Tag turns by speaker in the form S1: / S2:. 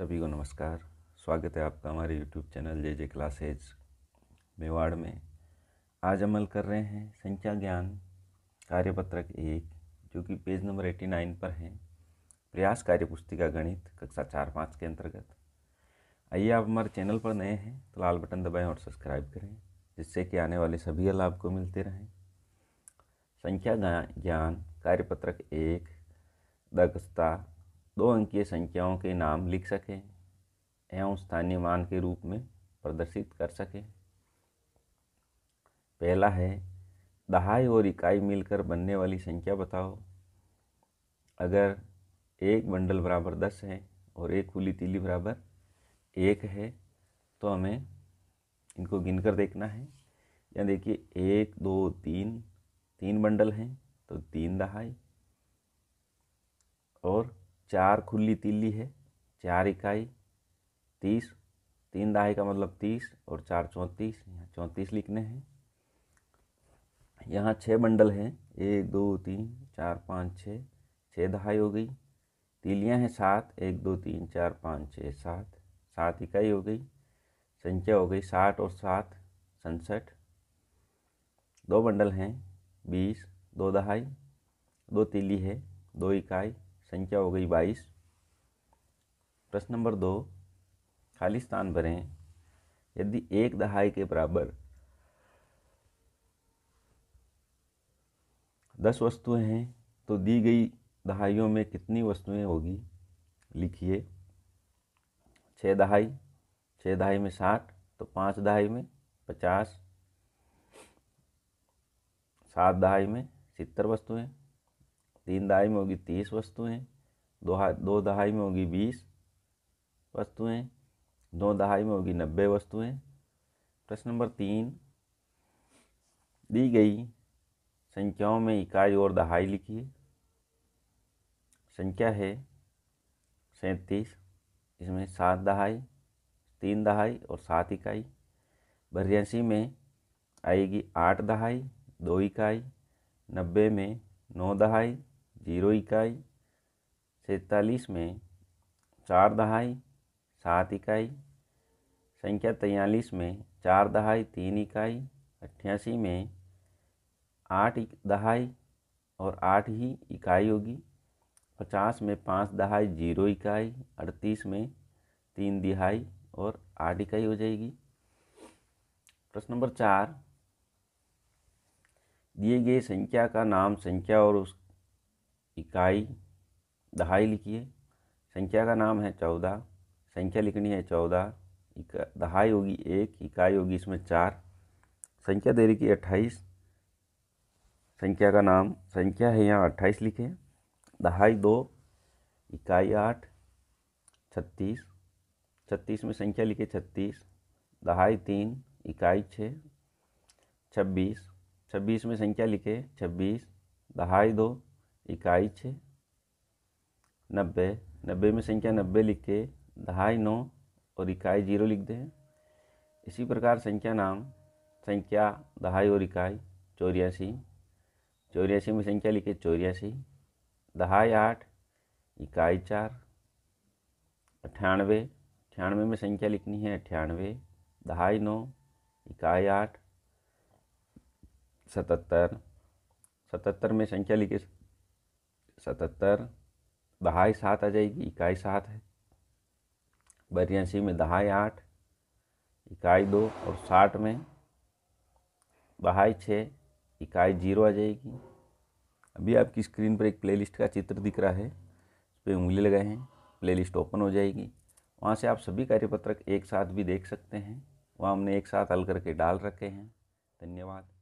S1: सभी को नमस्कार स्वागत है आपका हमारे YouTube channel J J classes Mewar में आज अमल कर रहे हैं संख्या ज्ञान कार्यपत्रक एक जो कि पेज नंबर एटी नाइन पर है प्रयास कार्य पुस्तिका गणित कक्षा चार पाँच के अंतर्गत आइए आप हमारे चैनल पर नए हैं तो लाल बटन दबाएं और सब्सक्राइब करें जिससे कि आने वाले सभी लाभ को मिलते रहें संख्या ज्ञान कार्यपत्रक एक दक्षता दो अंकीय संख्याओं के नाम लिख सकें एवं स्थानीय मान के रूप में प्रदर्शित कर सकें पहला है दहाई और इकाई मिलकर बनने वाली संख्या बताओ अगर एक बंडल बराबर दस है और एक खुली तीली बराबर एक है तो हमें इनको गिनकर देखना है या देखिए एक दो तीन तीन बंडल हैं तो तीन दहाई और चार खुली तिल्ली है चार इकाई तीस तीन दहाई का मतलब तीस और चार चौंतीस यहाँ चौंतीस लिखने हैं यहाँ छः बंडल हैं एक दो तीन चार पाँच छः छः दहाई हो गई तिलियाँ हैं सात एक दो तीन चार पाँच छः सात सात इकाई हो गई संख्या हो गई साठ और सात सनसठ दो बंडल हैं बीस दो दहाई दो तिली है दो इकाई संख्या हो गई बाईस प्रश्न नंबर दो खाली स्थान भरें यदि एक दहाई के बराबर दस वस्तुएं हैं तो दी गई दहाइयों में कितनी वस्तुएं होगी लिखिए छः दहाई छः दहाई में साठ तो पाँच दहाई में पचास सात दहाई में सितर वस्तुएं तीन दहाई में होगी तीस वस्तुएं दो दो दहाई में होगी बीस वस्तुएं दो दहाई में होगी नब्बे वस्तुएं प्रश्न नंबर तीन दी गई संख्याओं में इकाई और दहाई लिखिए संख्या है सैंतीस इसमें सात दहाई तीन दहाई और सात इकाई बरियासी में आएगी आठ दहाई दो इकाई नब्बे में नौ दहाई जीरो इकाई सैतालीस में चार दहाई सात इकाई संख्या तैंतालीस में चार दहाई तीन इकाई अट्ठासी में आठ दहाई और आठ ही इकाई होगी पचास में पाँच दहाई जीरो इकाई अड़तीस में तीन दिहाई और आठ इकाई हो जाएगी प्रश्न नंबर चार दिए गए संख्या का नाम संख्या और उस इकाई दहाई लिखिए संख्या का नाम है चौदह संख्या लिखनी है चौदह दहाई होगी एक इकाई होगी इसमें चार संख्या दे रखी अट्ठाईस संख्या का नाम संख्या है यहाँ अट्ठाईस लिखे दहाई दो इकाई आठ छत्तीस छत्तीस में संख्या लिखे छत्तीस दहाई तीन इकाई छः छब्बीस छब्बीस में संख्या लिखे छब्बीस दहाई दो इकाई छः नब्बे नब्बे में संख्या नब्बे लिख के दहाई नौ और इकाई जीरो लिख दें इसी प्रकार संख्या नाम संख्या दहाई और इकाई चौरासी चौरासी में संख्या लिखे चौरासी दहाई आठ इकाई चार अठानवे अठानवे में संख्या लिखनी है अठानवे दहाई नौ इकाई आठ सतहत्तर सतहत्तर में संख्या लिखे सतहत्तर दहाई सात आ जाएगी इकाई सात है बरियासी में दहाई आठ इकाई दो और साठ में दहाई छः इकाई जीरो आ जाएगी अभी आपकी स्क्रीन पर एक प्लेलिस्ट का चित्र दिख रहा है उस पर उंगली लगाए हैं प्लेलिस्ट ओपन हो जाएगी वहाँ से आप सभी कार्यपत्रक एक साथ भी देख सकते हैं वहाँ हमने एक साथ हल करके डाल रखे हैं धन्यवाद